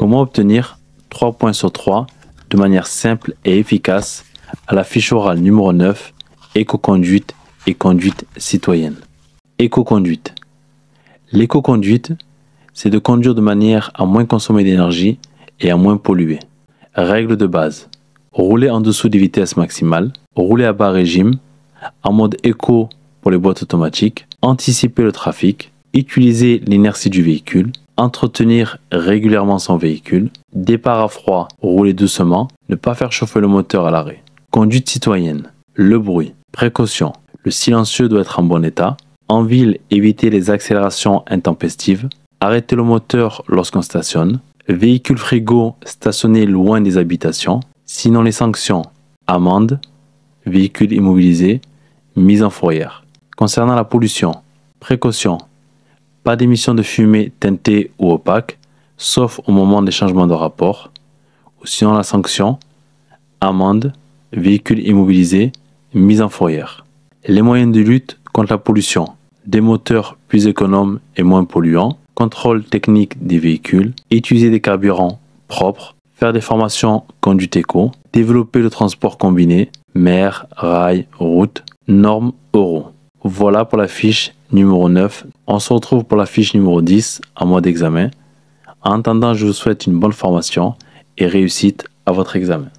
Comment obtenir 3 points sur 3 de manière simple et efficace à la fiche orale numéro 9, éco-conduite et conduite citoyenne. Éco-conduite. L'éco-conduite, c'est de conduire de manière à moins consommer d'énergie et à moins polluer. Règle de base. Rouler en dessous des vitesses maximales, rouler à bas régime, en mode éco pour les boîtes automatiques, anticiper le trafic, utiliser l'inertie du véhicule, entretenir régulièrement son véhicule, départ à froid, rouler doucement, ne pas faire chauffer le moteur à l'arrêt. Conduite citoyenne, le bruit, précaution, le silencieux doit être en bon état, en ville éviter les accélérations intempestives, arrêter le moteur lorsqu'on stationne, véhicule frigo stationné loin des habitations, sinon les sanctions, amende, véhicule immobilisé, mise en fourrière. Concernant la pollution, précaution, pas d'émission de fumée teintée ou opaque, sauf au moment des changements de rapport. Ou sinon la sanction, amende, véhicule immobilisé, mise en fourrière. Les moyens de lutte contre la pollution. Des moteurs plus économes et moins polluants. Contrôle technique des véhicules. Utiliser des carburants propres. Faire des formations conduite éco. Développer le transport combiné. Mer, rail, route. Normes euro. Voilà pour la fiche numéro 9. On se retrouve pour la fiche numéro 10 en mois d'examen. En attendant, je vous souhaite une bonne formation et réussite à votre examen.